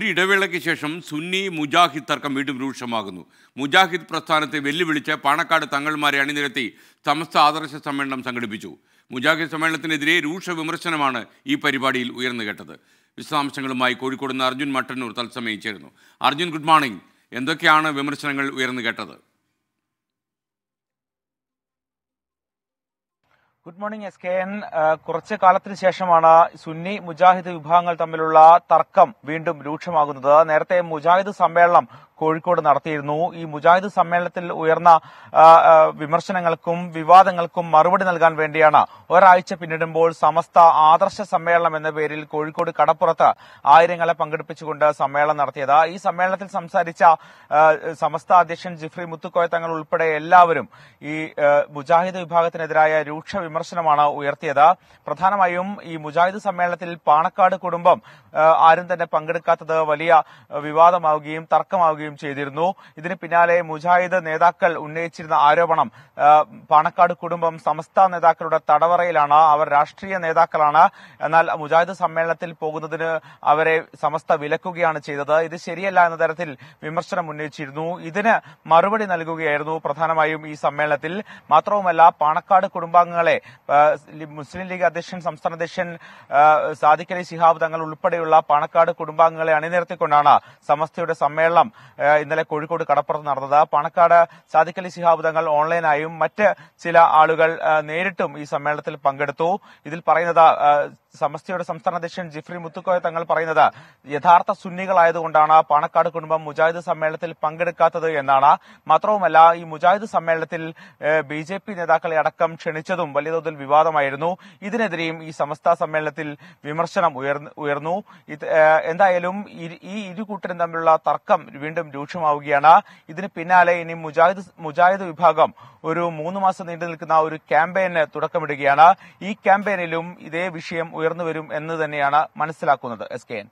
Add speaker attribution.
Speaker 1: ഒരു ഇടവേളയ്ക്ക് ശേഷം സുന്നി മുജാഹിദ് തർക്കം വീണ്ടും രൂക്ഷമാകുന്നു മുജാഹിദ് പ്രസ്ഥാനത്തെ വെല്ലുവിളിച്ച് പാണക്കാട് തങ്ങൾമാരെ അണിനിരത്തി സമസ്ത ആദർശ സമ്മേളനം സംഘടിപ്പിച്ചു മുജാഹിദ് സമ്മേളനത്തിനെതിരെ രൂക്ഷ വിമർശനമാണ് ഈ പരിപാടിയിൽ ഉയർന്നു കേട്ടത് വിശദാംശങ്ങളുമായി കോഴിക്കോട് നിന്ന് അർജുൻ മട്ടന്നൂർ തത്സമയം ചേരുന്നു അർജുൻ ഗുഡ് മോർണിംഗ് എന്തൊക്കെയാണ് വിമർശനങ്ങൾ ഉയർന്നു കേട്ടത്
Speaker 2: good morning S K N കുറച്ച് കാലത്തിന് ശേഷമാണ് സുന്നി മുജാഹിദ് വിഭാഗങ്ങൾ തമ്മിലുള്ള തർക്കം വീണ്ടും രൂക്ഷമാകുന്നത് നേരത്തെ മുജാഹിദ് സമ്മേളനം കോഴിക്കോട് നടത്തിയിരുന്നു ഈ മുജാഹിദ് സമ്മേളനത്തിൽ ഉയർന്ന വിമർശനങ്ങൾക്കും വിവാദങ്ങൾക്കും മറുപടി നൽകാൻ വേണ്ടിയാണ് ഒരാഴ്ച പിന്നിടുമ്പോൾ സമസ്ത ആദർശ സമ്മേളനം എന്ന പേരിൽ കോഴിക്കോട് കടപ്പുറത്ത് ആയിരങ്ങളെ പങ്കെടുപ്പിച്ചുകൊണ്ട് സമ്മേളനം നടത്തിയത് ഈ സമ്മേളനത്തിൽ സംസാരിച്ച സമസ്ത അധ്യക്ഷൻ ജിഫ്രി മുത്തുക്കോയ തങ്ങൾ ഉൾപ്പെടെ എല്ലാവരും ഈ മുജാഹിദ് വിഭാഗത്തിനെതിരായ രൂക്ഷ വിമർശനമാണ് ഉയർത്തിയത് പ്രധാനമായും ഈ മുജാഹിദ് സമ്മേളനത്തിൽ പാണക്കാട് കുടുംബം ആരും തന്നെ പങ്കെടുക്കാത്തത് വലിയ വിവാദമാവുകയും തർക്കമാവുകയും നൽകുകയും ചെയ്തിരുന്നു ഇതിന് പിന്നാലെ മുജാഹിദ് നേതാക്കൾ ഉന്നയിച്ചിരുന്ന ആരോപണം പാണക്കാട് കുടുംബം സമസ്ത നേതാക്കളുടെ തടവറയിലാണ് അവർ രാഷ്ട്രീയ നേതാക്കളാണ് എന്നാൽ മുജാഹിദ് സമ്മേളനത്തിൽ പോകുന്നതിന് അവരെ സമസ്ത വിലക്കുകയാണ് ചെയ്തത് ഇത് ശരിയല്ല എന്ന തരത്തിൽ വിമർശനം ഉന്നയിച്ചിരുന്നു ഇതിന് മറുപടി നൽകുകയായിരുന്നു പ്രധാനമായും ഈ സമ്മേളനത്തിൽ മാത്രവുമല്ല പാണക്കാട് കുടുംബാംഗങ്ങളെ മുസ്ലിം ലീഗ് അധ്യക്ഷൻ സംസ്ഥാന അധ്യക്ഷൻ സാദിഖലി ശിഹാബ് തങ്ങൾ ഉൾപ്പെടെയുള്ള പാണക്കാട് കുടുംബാംഗങ്ങളെ അണിനിരത്തിക്കൊണ്ടാണ് സമസ്തയുടെ സമ്മേളനം ഇന്നലെ കോഴിക്കോട് കടപ്പുറത്ത് നടന്നത് പണക്കാട് സാദിഖലി ശിഹാബ് തങ്ങൾ ഓൺലൈനായും മറ്റ് ചില ആളുകൾ നേരിട്ടും ഈ സമ്മേളനത്തിൽ പങ്കെടുത്തു ഇതിൽ പറയുന്നത് സമസ്തയുടെ സംസ്ഥാന അധ്യക്ഷൻ ജിഫ്രി മുത്തുക്കോയ തങ്ങൾ പറയുന്നത് യഥാർത്ഥ സുന്നികളായതുകൊണ്ടാണ് പാണക്കാട് കുടുംബം മുജാഹിദ് സമ്മേളനത്തിൽ പങ്കെടുക്കാത്തത് എന്നാണ് മാത്രവുമല്ല ഈ മുജാഹിദ് സമ്മേളനത്തിൽ ബി ജെ പി നേതാക്കളെ അടക്കം ക്ഷണിച്ചതും വലിയ തോതിൽ വിവാദമായിരുന്നു ഇതിനെതിരെയും ഈ സമസ്ത സമ്മേളനത്തിൽ വിമർശനം ഉയർന്നു എന്തായാലും ഈ ഇരു കൂട്ടരും തമ്മിലുള്ള തർക്കം വീണ്ടും വീണ്ടും രൂക്ഷമാവുകയാണ് ഇതിന് പിന്നാലെ ഇനി മുജാഹിദ് മുജാഹിദ് വിഭാഗം ഒരു മൂന്ന് മാസം നീണ്ടു നിൽക്കുന്ന ഒരു ക്യാമ്പയിന് തുടക്കമിടുകയാണ് ഈ ക്യാമ്പയിനിലും ഇതേ വിഷയം ഉയർന്നുവരും എന്ന് തന്നെയാണ് മനസ്സിലാക്കുന്നത് എസ് കെ എൻ